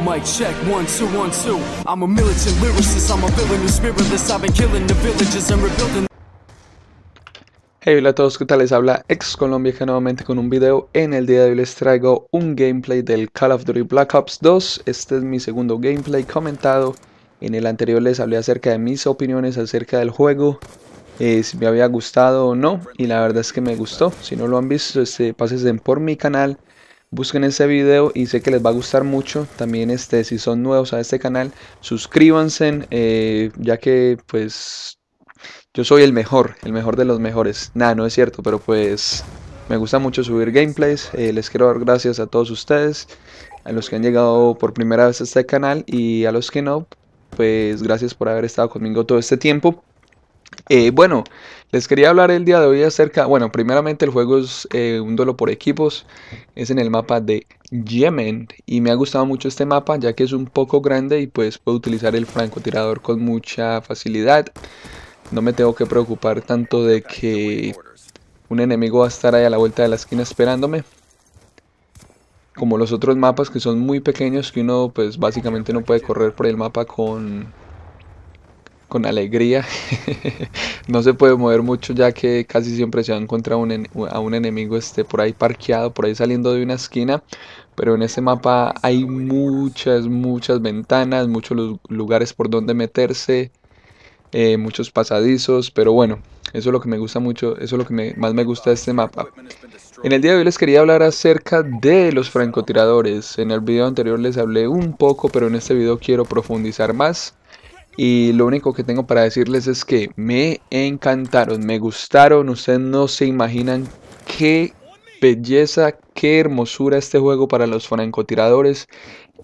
I'm a militant I'm a villain been killing the and rebuilding. Hey, hola a todos, ¿qué tal? Les habla Ex Colombia nuevamente con un video. En el día de hoy les traigo un gameplay del Call of Duty Black Ops 2. Este es mi segundo gameplay comentado. En el anterior les hablé acerca de mis opiniones acerca del juego, eh, si me había gustado o no, y la verdad es que me gustó. Si no lo han visto, este, pasen por mi canal Busquen ese video y sé que les va a gustar mucho. También este, si son nuevos a este canal, suscríbanse, eh, ya que pues yo soy el mejor, el mejor de los mejores. Nada, no es cierto, pero pues me gusta mucho subir gameplays. Eh, les quiero dar gracias a todos ustedes, a los que han llegado por primera vez a este canal y a los que no, pues gracias por haber estado conmigo todo este tiempo. Eh, bueno, les quería hablar el día de hoy acerca, bueno, primeramente el juego es eh, un duelo por equipos, es en el mapa de Yemen y me ha gustado mucho este mapa ya que es un poco grande y pues puedo utilizar el francotirador con mucha facilidad. No me tengo que preocupar tanto de que un enemigo va a estar ahí a la vuelta de la esquina esperándome. Como los otros mapas que son muy pequeños que uno pues básicamente no puede correr por el mapa con con alegría. no se puede mover mucho ya que casi siempre se va a a un enemigo este, por ahí parqueado, por ahí saliendo de una esquina. Pero en este mapa hay muchas, muchas ventanas, muchos lugares por donde meterse, eh, muchos pasadizos. Pero bueno, eso es lo que me gusta mucho, eso es lo que más me gusta de este mapa. En el día de hoy les quería hablar acerca de los francotiradores. En el video anterior les hablé un poco, pero en este video quiero profundizar más y lo único que tengo para decirles es que me encantaron, me gustaron, ustedes no se imaginan qué belleza, qué hermosura este juego para los francotiradores.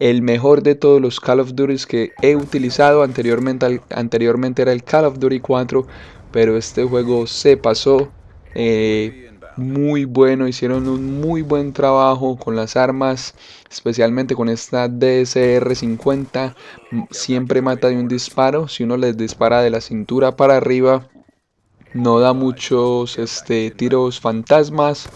El mejor de todos los Call of Duty que he utilizado anteriormente, anteriormente era el Call of Duty 4, pero este juego se pasó. Eh, muy bueno, hicieron un muy buen trabajo con las armas, especialmente con esta DSR-50, siempre mata de un disparo, si uno les dispara de la cintura para arriba, no da muchos este, tiros fantasmas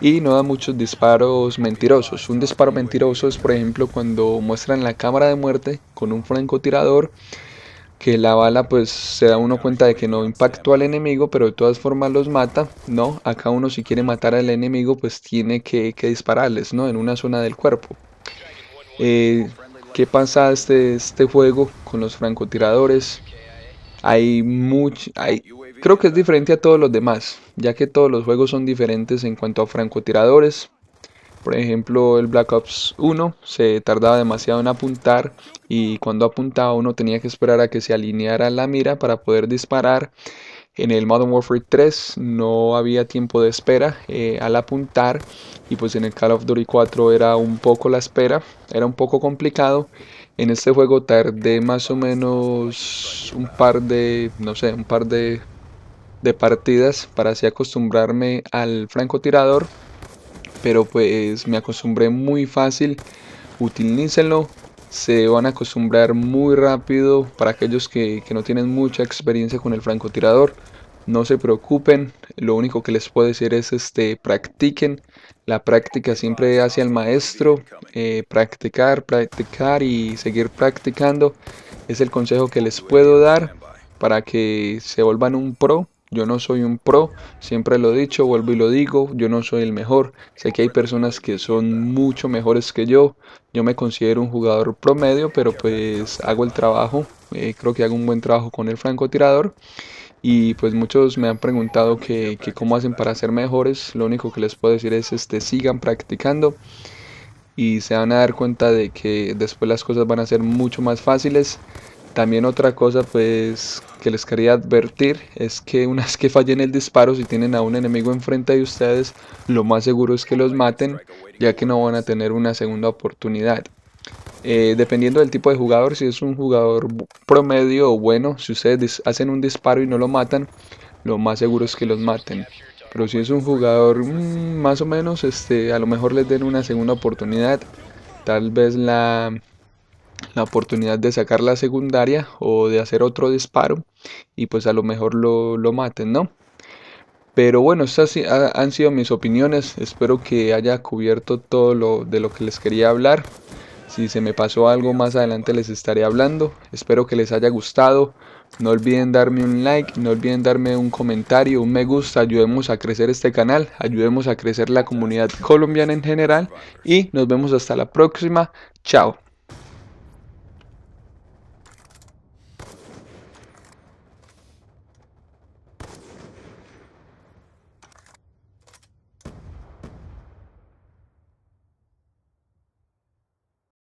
y no da muchos disparos mentirosos. Un disparo mentiroso es por ejemplo cuando muestran la cámara de muerte con un francotirador que la bala pues se da uno cuenta de que no impactó al enemigo, pero de todas formas los mata, ¿no? Acá uno si quiere matar al enemigo pues tiene que, dispararles, ¿no? En una zona del cuerpo. Eh, ¿Qué pasa este, este juego con los francotiradores? Hay mucho... Hay, creo que es diferente a todos los demás, ya que todos los juegos son diferentes en cuanto a francotiradores. Por ejemplo, el Black Ops 1 se tardaba demasiado en apuntar y cuando apuntaba uno tenía que esperar a que se alineara la mira para poder disparar. En el Modern Warfare 3 no había tiempo de espera eh, al apuntar y pues en el Call of Duty 4 era un poco la espera, era un poco complicado. En este juego tardé más o menos un par de, no sé, un par de, de partidas para así acostumbrarme al francotirador pero pues me acostumbré muy fácil, utilícenlo, se van a acostumbrar muy rápido para aquellos que, no tienen mucha experiencia con el francotirador. No se preocupen, lo único que les puedo decir es este, practiquen. La práctica siempre hacia el maestro. Eh, practicar, practicar y seguir practicando es el consejo que les puedo dar para que se vuelvan un pro yo no soy un pro, siempre lo he dicho, vuelvo y lo digo, yo no soy el mejor. Sé que hay personas que son mucho mejores que yo. Yo me considero un jugador promedio, pero pues hago el trabajo. Eh, creo que hago un buen trabajo con el francotirador. Y pues muchos me han preguntado que, cómo hacen para ser mejores. Lo único que les puedo decir es este, sigan practicando y se van a dar cuenta de que después las cosas van a ser mucho más fáciles. También otra cosa pues que les quería advertir es que una vez que fallen el disparo, si tienen a un enemigo enfrente de ustedes, lo más seguro es que los maten, ya que no van a tener una segunda oportunidad. Eh, dependiendo del tipo de jugador, si es un jugador promedio o bueno, si ustedes hacen un disparo y no lo matan, lo más seguro es que los maten. Pero si es un jugador mm, más o menos, este, a lo mejor les den una segunda oportunidad. Tal vez la, la oportunidad de sacar la secundaria o de hacer otro disparo y pues a lo mejor lo, lo maten, ¿no? Pero bueno, estas han sido mis opiniones. Espero que haya cubierto todo lo de lo que les quería hablar. Si se me pasó algo más adelante les estaré hablando. Espero que les haya gustado. No olviden darme un like, no olviden darme un comentario, un me gusta, ayudemos a crecer este canal, ayudemos a crecer la comunidad colombiana en general y nos vemos hasta la próxima. Chao.